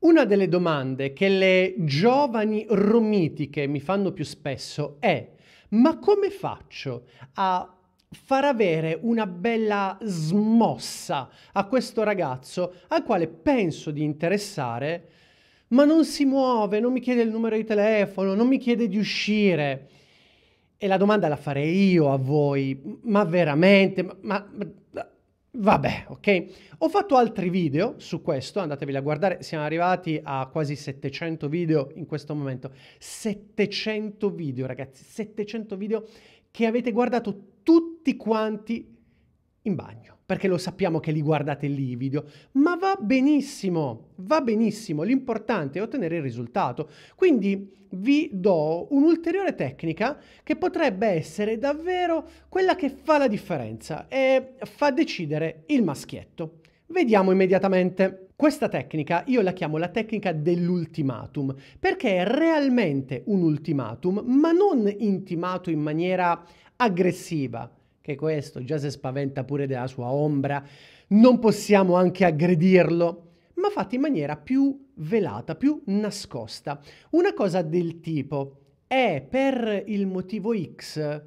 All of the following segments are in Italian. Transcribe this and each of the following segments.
Una delle domande che le giovani romitiche mi fanno più spesso è ma come faccio a far avere una bella smossa a questo ragazzo al quale penso di interessare, ma non si muove, non mi chiede il numero di telefono, non mi chiede di uscire. E la domanda la farei io a voi, ma veramente, ma, ma, Vabbè, ok. Ho fatto altri video su questo, andateveli a guardare, siamo arrivati a quasi 700 video in questo momento. 700 video, ragazzi, 700 video che avete guardato tutti quanti in bagno, perché lo sappiamo che li guardate lì i video, ma va benissimo, va benissimo, l'importante è ottenere il risultato. Quindi vi do un'ulteriore tecnica che potrebbe essere davvero quella che fa la differenza e fa decidere il maschietto. Vediamo immediatamente. Questa tecnica io la chiamo la tecnica dell'ultimatum, perché è realmente un ultimatum, ma non intimato in maniera aggressiva che questo già si spaventa pure della sua ombra, non possiamo anche aggredirlo, ma fatta in maniera più velata, più nascosta. Una cosa del tipo è per il motivo X,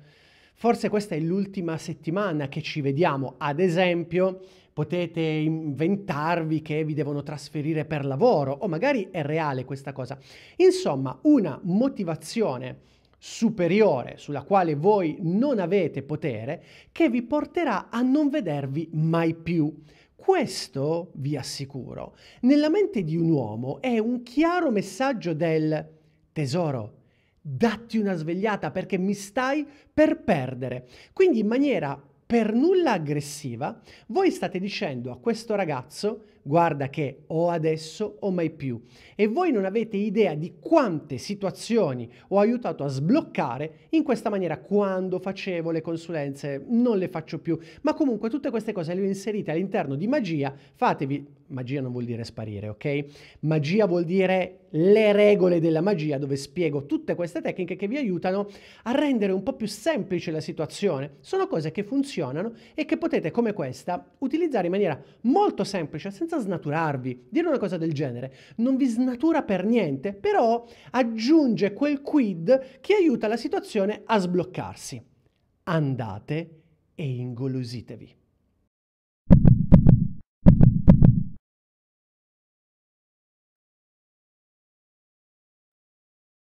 forse questa è l'ultima settimana che ci vediamo, ad esempio potete inventarvi che vi devono trasferire per lavoro o magari è reale questa cosa. Insomma, una motivazione superiore sulla quale voi non avete potere che vi porterà a non vedervi mai più. Questo, vi assicuro, nella mente di un uomo è un chiaro messaggio del tesoro. Datti una svegliata perché mi stai per perdere. Quindi in maniera per nulla aggressiva, voi state dicendo a questo ragazzo guarda che o adesso o mai più. E voi non avete idea di quante situazioni ho aiutato a sbloccare in questa maniera quando facevo le consulenze, non le faccio più, ma comunque tutte queste cose le ho inserite all'interno di magia, fatevi magia non vuol dire sparire, ok? Magia vuol dire le regole della magia, dove spiego tutte queste tecniche che vi aiutano a rendere un po' più semplice la situazione. Sono cose che funzionano e che potete, come questa, utilizzare in maniera molto semplice, senza senza snaturarvi. Dire una cosa del genere non vi snatura per niente, però aggiunge quel quid che aiuta la situazione a sbloccarsi. Andate e ingolositevi.